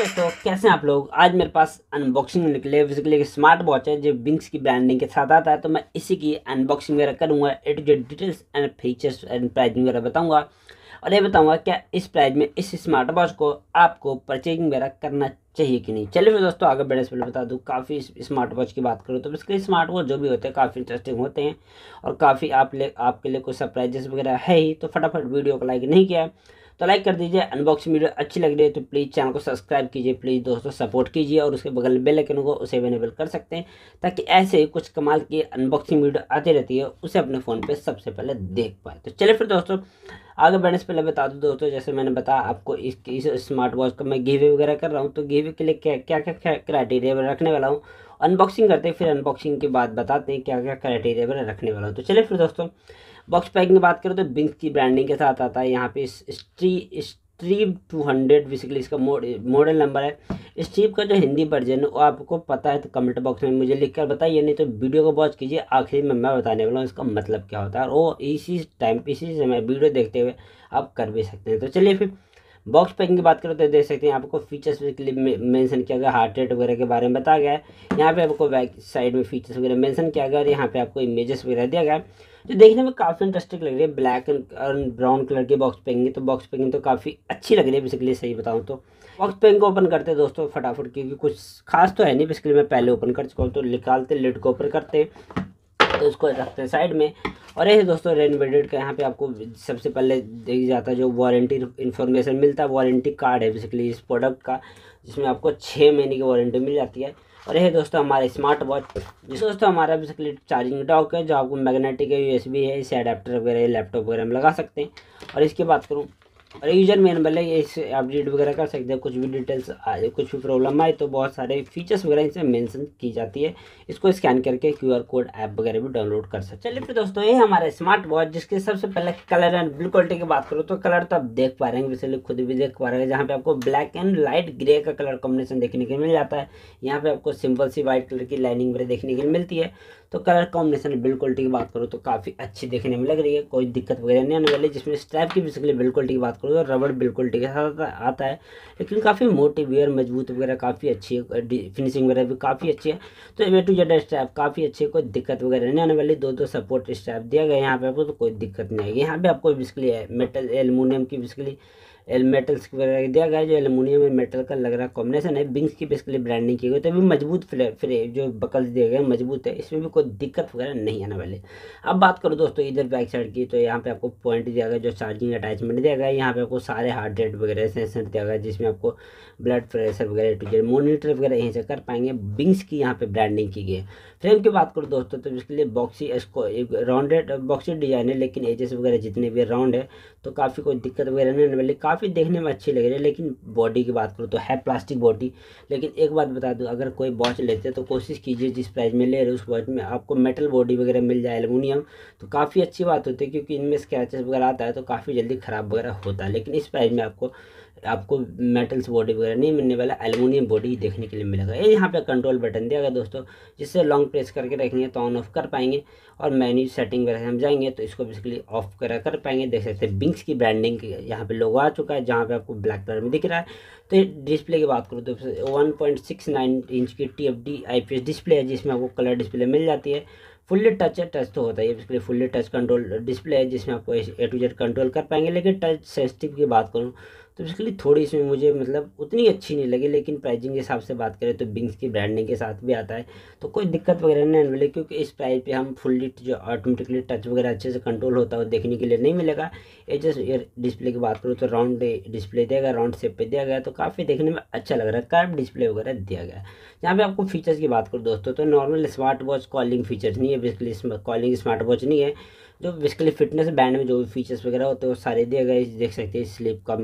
दोस्तों कैसे हैं आप लोग आज मेरे पास अनबॉक्सिंग निकले बेसिकली एक स्मार्ट वॉच है जो बिंग्स की ब्रांडिंग के साथ आता है तो मैं इसी की अनबॉक्सिंग वगैरह करूँगा एट जो details and features and pricing वगैरह बताऊँगा और ये बताऊँगा क्या इस प्राइज में इस स्मार्ट वॉच को आपको परचेजिंग वगैरह करना चाहिए कि नहीं चलिए फिर दोस्तों आगे बढ़ने से पहले बता दूँ काफ़ी स्मार्ट वॉच की बात करूँ तो इसके स्मार्ट वॉच जो भी होते हैं काफ़ी इंटरेस्टिंग होते हैं और काफ़ी आप ले आपके लिए कोई सरप्राइजेस वगैरह है ही तो फटाफट वीडियो को लाइक नहीं किया है तो लाइक कर दीजिए अनबॉक्सिंग वीडियो अच्छी लग रही है तो प्लीज़ चैनल को सब्सक्राइब कीजिए प्लीज़ दोस्तों सपोर्ट कीजिए और उसके बगल बेल आइकन को उसे अवेलेबल कर सकते हैं ताकि ऐसे कुछ कमाल की अनबॉक्सिंग वीडियो आती रहती है उसे अपने फ़ोन पर सबसे पहले देख पाए तो चलिए फिर दोस्तों आगे बढ़ने से पहले बता दूँ दोस्तों जैसे मैंने बताया आपको इस इस स्मार्ट वॉच का मैं गिवे वगैरह कर रहा हूँ तो गिवे के लिए क्या क्या क्या क्राइटेरिया रखने वाला हूँ अनबॉक्सिंग करते हैं फिर अनबॉक्सिंग के बाद बताते हैं क्या क्या क्राइटेरिया रखने वाला हूँ तो चलिए फिर दोस्तों बॉक्स पैकिंग की बात करें तो बिंक की ब्रांडिंग के साथ आता है यहाँ पे स्ट्री स्ट्रीप टू हंड्रेड बेसिकली इसका मॉडल नंबर है स्ट्रीप का जो हिंदी वर्जन है वो आपको पता है तो कमेंट बॉक्स में मुझे लिख कर बताइए नहीं तो वीडियो को वॉच कीजिए आखिरी में मैं बताने वाला हूँ इसका मतलब क्या होता है और वो इसी टाइम इसी समय वीडियो देखते हुए आप कर भी सकते हैं तो चलिए फिर बॉक्स पैकिंग की बात करें तो देख सकते हैं आपको फीचर्स बेसिकली मेंशन किया गया हार्ट रेट वगैरह के बारे में बताया गया है यहाँ पे आपको बैक साइड में फीचर्स वगैरह मेंशन किया गया और यहाँ पे आपको इमेजेस वगैरह दिया गया है जो तो देखने में काफ़ी इंटरेस्टिंग लग रही है ब्लैक एंड ब्राउन कलर के बॉक्स पेंगे तो बॉक्स पेंगे तो काफ़ी अच्छी लग रही है बेसिकली सही बताऊँ तो बॉक्स पेंग को ओपन करते हैं दोस्तों फटाफट क्योंकि कुछ खास तो है नहीं बेसिकली मैं पहले ओपन कर चुका हूँ तो निकालते लिड को ओपन करते तो उसको रखते हैं साइड में और ऐसे दोस्तों रेनवेडेड का यहाँ पे आपको सबसे पहले देख जाता है जो वारंटी इन्फॉर्मेशन मिलता है वारंटी कार्ड है बेसिकली इस प्रोडक्ट का जिसमें आपको छः महीने की वारंटी मिल जाती है और यह दोस्तों हमारे स्मार्ट वॉच जिस दोस्तों हमारा बेसिकली चार्जिंग डॉक है जो आपको मैग्नेटिक है यूएसबी है इसे अडेप्टर वगैरह लैपटॉप वगैरह हम लगा सकते हैं और इसकी बात करूँ और यूजर मैन भले इस अपडेट वगैरह कर सकते हैं कुछ भी डिटेल्स आए कुछ भी प्रॉब्लम आए तो बहुत सारे फीचर्स वगैरह इसे मेंशन की जाती है इसको स्कैन करके क्यूआर कोड ऐप वगैरह भी डाउनलोड कर सकते चलिए फिर दोस्तों ये हमारा स्मार्ट वॉच जिसके सबसे पहले कलर एंड ब्लू क्वालिटी की बात करूँ तो कलर तो आप देख पा रहे हैं जैसे खुद भी देख पा रहे हैं जहाँ पे आपको ब्लैक एंड लाइट ग्रे का कलर कॉम्बिनेशन देखने के लिए मिल जाता है यहाँ पे आपको सिंपल सी व्हाइट कलर की लाइनिंग वगैरह देखने के लिए मिलती है तो कलर कॉम्बिनेशन बिल्ड क्वालिटी की बात करूँ तो काफ़ी अच्छी देखने में लग रही है कोई दिक्कत वगैरह नहीं आने वाली जिसमें स्ट्रैप की बेसिकली बिल्ड क्वालिटी की बात करूँ तो रबड़ बिल्कुल ठीक है आता है लेकिन काफ़ी मोटी वेयर मजबूत वगैरह काफ़ी अच्छी है फिनिशिंग वगैरह भी काफ़ी अच्छी है तो ए टू जेड स्टैप काफ़ी अच्छी है कोई दिक्कत वगैरह नहीं आने वाली दो दो सपोर्ट स्टैप दिया गया यहाँ पे आपको तो कोई दिक्कत नहीं आएगी यहाँ पे आपको बिस्कली है मेटल एलमोनियम की बिस्कली एल मेटल्स वगैरह दिया गया जो एलुमिनियम और मेटल का लग रहा कॉम्बिनेशन है बिंग्स की बेसिकली ब्रांडिंग की गई तो अभी मजबूत फ्रे जो बकल्स दिए गए मजबूत है इसमें भी कोई दिक्कत वगैरह नहीं आने वाली अब बात करो दोस्तों इधर बैक साइड की तो यहाँ पे आपको पॉइंट दिया गया जो चार्जिंग अटैचमेंट दिया गया यहाँ पे आपको सारे हार्ट रेट वगैरह सेंसर दिया गया जिसमें आपको ब्लड प्रेशर वगैरह टू जेड मोनीटर वगैरह यहीं से कर पाएंगे बिंग्स की यहाँ पर ब्रांडिंग की गई फ्रेम की बात करो दोस्तों तो इसके लिए बॉक्सी इसको एक राउंडेड बॉक्सी डिजाइन है लेकिन एजेस वगैरह जितने भी राउंड है तो काफ़ी कोई दिक्कत वगैरह नहीं आने वाली काफ़ी देखने में अच्छी लग रही है लेकिन बॉडी की बात करो तो है प्लास्टिक बॉडी लेकिन एक बात बता दूँ अगर कोई वॉच लेते हैं तो कोशिश कीजिए जिस प्राइस में ले रहे उस वॉच में आपको मेटल बॉडी वगैरह मिल जाए एलमिनियम तो काफ़ी अच्छी बात होती है क्योंकि इनमें स्क्रैचेस वगैरह आता है तो काफ़ी जल्दी ख़राब वगैरह होता है लेकिन इस प्राइस में आपको आपको मेटल्स बॉडी वगैरह नहीं मिलने वाला एलुमिनियम बॉडी देखने के लिए मिलेगा ये यहाँ पे कंट्रोल बटन दिया गया दोस्तों जिससे लॉन्ग प्रेस करके रखेंगे तो ऑन ऑफ कर पाएंगे और मेन्यू सेटिंग वगैरह हम जाएंगे तो इसको बेसिकली ऑफ कर कर पाएंगे देख सकते हैं बिंग्स की ब्रांडिंग यहाँ पे लोगो आ चुका है जहाँ पे आपको ब्लैक कलर में दिख रहा है तो डिस्प्ले की बात करूँ तो वन इंच की टी एफ डिस्प्ले है जिसमें आपको कलर डिस्प्ले मिल जाती है फुल्ली टच है टच तो होता है इसके लिए फुल्ली टच कंट्रोल डिस्प्ले है जिसमें आपको ए टू जेड कंट्रोल कर पाएंगे लेकिन टच सेंसिटिव की बात करूँ तो बेसिकली थोड़ी इसमें मुझे मतलब उतनी अच्छी नहीं लगी लेकिन प्राइजिंग के हिसाब से बात करें तो बिंग्स की ब्रांडिंग के साथ भी आता है तो कोई दिक्कत वगैरह नहीं मिले क्योंकि इस प्राइस पे हम फुल्ली जो ऑटोमेटिकली टच वगैरह अच्छे से कंट्रोल होता है देखने के लिए नहीं मिलेगा ये जस्ट डिस्प्ले की बात करूँ तो राउंड डिस्प्ले दिया गया राउंड शेप पर दिया गया तो काफ़ी देखने में अच्छा लग रहा है कर्व डिस्प्ले वगैरह दिया गया जहाँ पर आपको फीचर्स की बात करूँ दोस्तों तो normal smart watch calling features नहीं है बेसिकली कॉलिंग स्मार्ट वॉच नहीं है जो बेसिकली फिटनेस बैंड में जो भी फीचर्स वगैरह होते हैं वो सारे दिए गए देख सकते हैं स्लीप का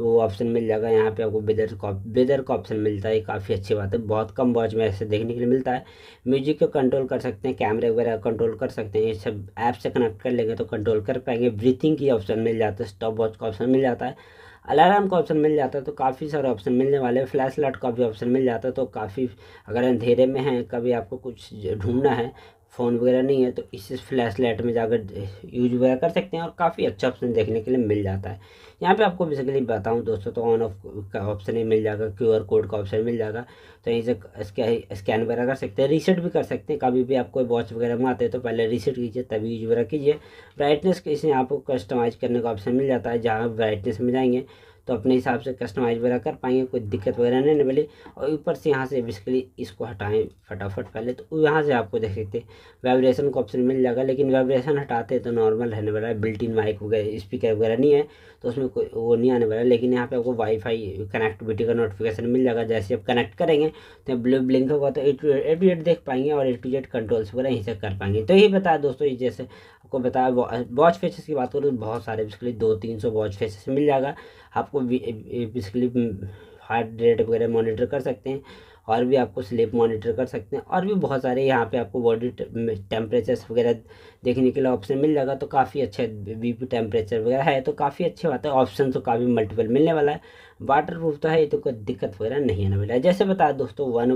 वो ऑप्शन मिल जाएगा यहाँ पे आपको वेदर का वेदर का ऑप्शन मिलता है काफ़ी अच्छी बात है बहुत कम वॉच में ऐसे देखने के लिए मिलता है म्यूजिक को कंट्रोल कर सकते हैं कैमरे वगैरह कंट्रोल कर सकते हैं ये सब ऐप से कनेक्ट कर लेंगे तो कंट्रोल कर पाएंगे ब्रीथिंग की ऑप्शन मिल जाता है स्टॉप वॉच का ऑप्शन मिल जाता है अलार्म का ऑप्शन मिल जाता है तो काफ़ी सारे ऑप्शन मिलने वाले हैं फ्लैश लाइट का भी ऑप्शन मिल जाता है तो काफ़ी अगर अंधेरे में हैं कभी आपको कुछ ढूंढना है फ़ोन वगैरह नहीं है तो इसे फ्लैश लाइट में जाकर यूज वगैरह कर सकते हैं और काफ़ी अच्छा ऑप्शन देखने के लिए मिल जाता है यहाँ पे आपको बेसिकली बताऊँ दोस्तों तो ऑन ऑफ का ऑप्शन ही मिल जाएगा क्यूआर कोड का ऑप्शन मिल जाएगा तो यहीं से स्कैन वगैरह कर सकते हैं रीसेट भी कर सकते हैं कभी भी आपको वॉच वगैरह में आते हैं तो पहले रीसेट कीजिए तभी यूज वगैरह कीजिए ब्राइटनेस इसे आपको कस्टमाइज़ करने का ऑप्शन मिल जाता है जहाँ ब्राइटनेस में जाएंगे तो अपने हिसाब से कस्टमाइज वगैरह कर पाएंगे कोई दिक्कत वगैरह नहीं मिली और ऊपर से यहाँ से बेसिकली इसको हटाएं फटाफट पहले तो यहाँ से आपको देख सकते वाइब्रेशन का ऑप्शन मिल जाएगा लेकिन वाइब्रेशन हटाते तो नॉर्मल रहने वाला है बिल्ट इन माइक वगैरह स्पीकर वगैरह नहीं है तो उसमें कोई वो नहीं आने वाला है लेकिन यहाँ पर आपको वाईफाई कनेक्टिविटी का नोटिफिकेशन मिल जाएगा जैसे आप कनेक्ट करेंगे तो ब्लू ब्लिंक होगा तो ए टू एट देख पाएंगे और ए टू जेड कंट्रोल्स वगैरह यहीं से कर पाएंगे तो यही बताया दोस्तों जैसे आपको बताया वॉच फेसेस की बात करूँ तो बहुत सारे बेसिकली दो तीन सौ वॉच फेसेस मिल जाएगा आपको बेसिकली हार्ट रेट वगैरह मॉनिटर कर सकते हैं और भी आपको स्लिप मॉनिटर कर सकते हैं और भी बहुत सारे यहाँ पे आपको बॉडी टेम्परेचर्स वगैरह देखने के लिए ऑप्शन मिल जाएगा तो काफ़ी अच्छा बी पी टेम्परेचर वगैरह है तो काफ़ी अच्छे बात है ऑप्शन तो काफ़ी मल्टीपल मिलने वाला है वाटर प्रूफ तो है ये तो कोई दिक्कत वगैरह नहीं आने वाला है जैसे बताया दोस्तों one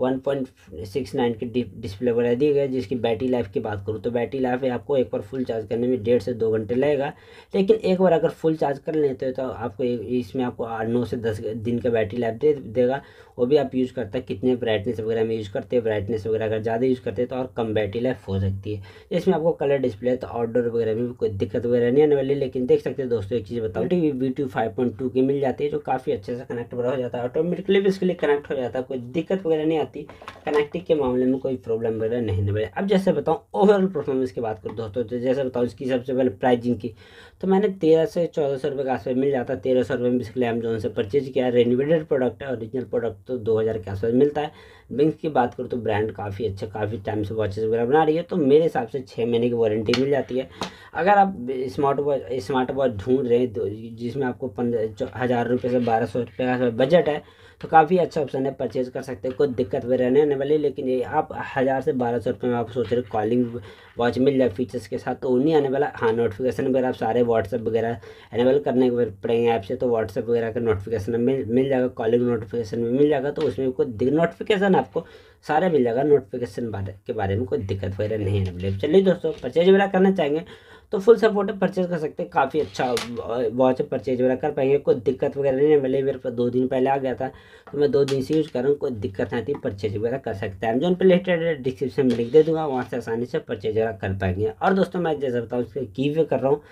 one point six nine की डिस्प्ले वगैरह दी गई जिसकी बैटरी लाइफ की बात करूँ तो बैटरी लाइफ आपको एक बार फुल चार्ज करने में डेढ़ से दो घंटे लगेगा लेकिन एक बार अगर फुल चार्ज कर लेते हो तो आपको इसमें आपको नौ से दस दिन का बैटरी लाइफ दे देगा वो भी आप यूज़ करते हैं कितने ब्राइटनेस वगैरह में यूज़ करते हैं ब्राइटनेस वगैरह अगर ज़्यादा यूज़ करते हैं तो और कम बैटरी लाइफ हो सकती है इसमें आपको कलर डिस्प्ले तो आउटडोर वगैरह में कोई दिक्कत वगैरह नहीं आने वाली लेकिन देख सकते हैं दोस्तों एक चीज़ बताऊँ T hmm. V two five point two की मिल जाती है जो काफ़ी अच्छे से कनेक्ट हो जाता है ऑटोमेटिकली भी इसके लिए कनेक्ट हो जाता है कोई दिक्कत वगैरह नहीं आती कनेक्टिंग के मामले में कोई प्रॉब्लम वगैरह नहीं होने अब जैसे बताऊँ ओवरऑल परफॉर्मेंस की बात करूँ दोस्तों तो जैसे बताऊँ इसकी सबसे पहले प्राइजिंग की तो मैंने तेरह से चौदह सौ रुपये के आसपास मिल जाता है तेरह सौ रुपये में इसके लिए अमेजोन से परचेज किया रेनोवेटेड प्रोडक्ट है ओरिजिनल प्रोडक्ट तो दो हज़ार के आसपास मिलता है बिंग्स की बात करूँ तो ब्रांड काफ़ी अच्छा काफ़ी टाइम से वॉचेस वगैरह बना रही है तो मेरे हिसाब से छः महीने की वारंटी मिल जाती है अगर आप स्मार्ट वॉच स्मार्ट वॉच ढूंढ रहे हैं तो जिसमें आपको पंद्रह हज़ार रुपये से बारह सौ रुपये का बजट है तो काफ़ी अच्छा ऑप्शन है परचेज कर सकते हैं कोई दिक्कत वगैरह नहीं आने वाली लेकिन ये आप हज़ार से बारह सौ रुपये में आप सोच रहे कॉलिंग वॉच मिल जाए फीचर्स के साथ तो नहीं आने वाला हाँ नोटिफिकेशन वगैरह आप सारे व्हाट्सअप वगैरह एनेबल करने के पड़ेंगे ऐप से तो व्हाट्सअप वगैरह का नोटिफिकेशन मिल मिल जाएगा कॉलिंग नोटिफिकेशन भी मिल जाएगा तो उसमें कोई नोटिफिकेशन आपको सारा मिल जाएगा नोटिफिकेशन के बारे में कोई दिक्कत वगैरह नहीं आने वाली चलिए दोस्तों परचेज वगैरह करना चाहेंगे तो फुल सपोर्ट परचेज कर सकते हैं काफ़ी अच्छा वॉच परचेज वगैरह कर पाएंगे कोई दिक्कत वगैरह नहीं है भले मेरे पास दो दिन पहले आ गया था तो मैं दो दिन से यूज़ करूँ कोई दिक्कत नहीं आती परचेज वगैरह कर सकते हैं अमेजोन पर रिलेटेड डिस्क्रिप्शन में लिख दे दूँगा वहाँ से आसानी से परचेज वगैरह कर पाएंगे और दोस्तों मैं जैसे बताऊँ उसके की वे कर रहा हूँ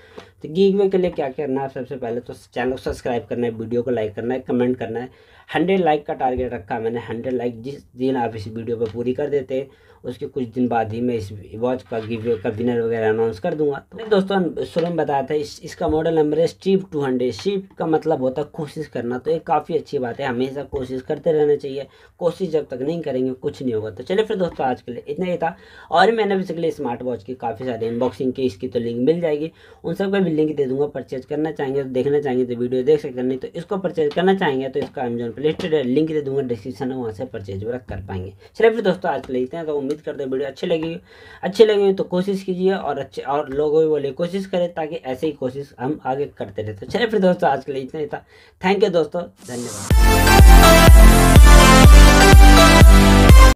तो गीग वे के लिए क्या करना है सबसे पहले तो चैनल को सब्सक्राइब करना है वीडियो को लाइक करना है कमेंट करना है हंड्रेड लाइक का टारगेट रखा मैंने हंड्रेड लाइक जिस दिन आप इस वीडियो पर पूरी कर देते हैं उसके कुछ दिन बाद ही मैं इस वॉच का गिव का विनर वगैरह अनाउंस कर दूंगा तो दोस्तों शुरू में बताया था इस, इसका मॉडल नंबर है स्टीप टू हंड्रेड स्टीप का मतलब होता है कोशिश करना तो ये काफ़ी अच्छी बात है हमेशा कोशिश करते रहना चाहिए कोशिश जब तक नहीं करेंगे कुछ नहीं होगा तो चलिए फिर दोस्तों आज के लिए इतना ही था और मैंने बेसिकली स्मार्ट वॉच की काफ़ी सारी अनबॉक्सिंग की इसकी तो लिंक मिल जाएगी उन सब का भी लिंक दे दूंगा परचेज करना चाहेंगे तो देखना चाहेंगे तो वीडियो देख सकते नहीं तो इसको परचेज करना चाहेंगे तो इसका अमेजोन प्ले स्टोर लिंक दे दूंगा डिस्क्रिप्शन में वहाँ से परचेज वगैरह कर पाएंगे चलिए फिर दोस्तों आज लेते हैं तो उम्मीद करते हैं वीडियो अच्छी लगेगी अच्छी लगेंगे तो कोशिश कीजिए और अच्छे और लोगों भी बोले कोशिश करें ताकि ऐसे ही कोशिश हम आगे करते रहते तो चले फिर दोस्तों आज के लिए इतना ही था थैंक यू दोस्तों धन्यवाद